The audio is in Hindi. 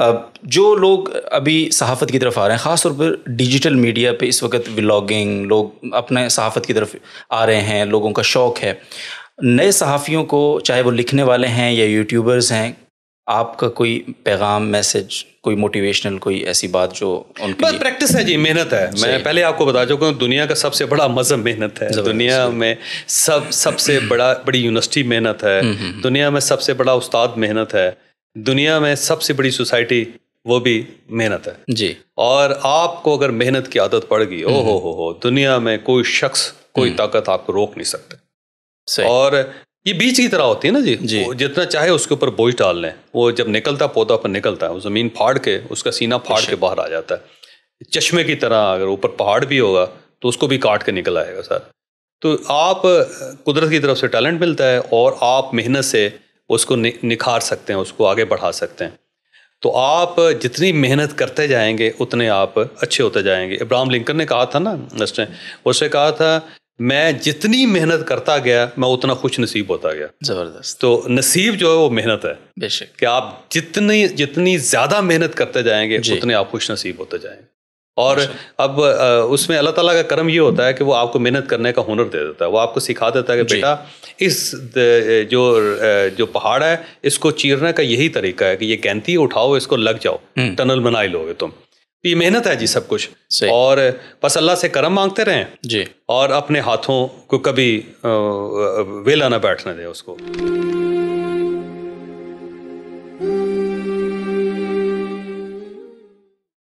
जो लोग अभी सहाफ़त की तरफ आ रहे हैं ख़ास तौर पर डिजिटल मीडिया पे इस वक्त व्लॉगिंग लोग अपने सहाफ़त की तरफ आ रहे हैं लोगों का शौक़ है नए सहाफ़ियों को चाहे वो लिखने वाले हैं या यूट्यूबर्स हैं आपका कोई पैगाम मैसेज कोई मोटिवेशनल कोई ऐसी बात जो उनके बस प्रैक्टिस है जी मेहनत है मैं पहले आपको बता चुका हूँ दुनिया का सबसे बड़ा मज़हब मेहनत है दुनिया में सब सबसे बड़ा बड़ी यूनिवर्सिटी मेहनत है हम्म, हम्म, हम्म। दुनिया में सबसे बड़ा उस्ताद मेहनत है दुनिया में सबसे बड़ी सोसाइटी वो भी मेहनत है जी और आपको अगर मेहनत की आदत पड़ गई हम्म। ओहो हो हो दुनिया में कोई शख्स कोई हम्म। ताकत आपको रोक नहीं सकते और ये बीज की तरह होती है ना जी, जी। जितना चाहे उसके ऊपर बोझ डाल लें वो जब निकलता पौधा पर निकलता है वो ज़मीन फाड़ के उसका सीना फाड़ अच्छा। के बाहर आ जाता है चश्मे की तरह अगर ऊपर पहाड़ भी होगा तो उसको भी काट के निकल आएगा सर तो आप कुदरत की तरफ से टैलेंट मिलता है और आप मेहनत से उसको नि, निखार सकते हैं उसको आगे बढ़ा सकते हैं तो आप जितनी मेहनत करते जाएंगे उतने आप अच्छे होते जाएंगे इब्राहम लिंकन ने कहा था ना उसने उसने कहा था मैं जितनी मेहनत करता गया मैं उतना खुश नसीब होता गया जबरदस्त तो नसीब जो है वो मेहनत है बेशक कि आप जितनी जितनी ज्यादा मेहनत करते जाएंगे उतने आप खुश नसीब होते जाएंगे और अब उसमें अल्लाह ताला का कर्म ये होता है कि वो आपको मेहनत करने का हुनर दे देता है वो आपको सिखा देता है कि बेटा इस जो जो पहाड़ है इसको चीरने का यही तरीका है कि ये गैंती उठाओ इसको लग जाओ हम्म। टनल बना ही लोगे तुम ये मेहनत है जी सब कुछ और बस अल्लाह से कर्म मांगते रहें जी और अपने हाथों को कभी वेला ना बैठने दें उसको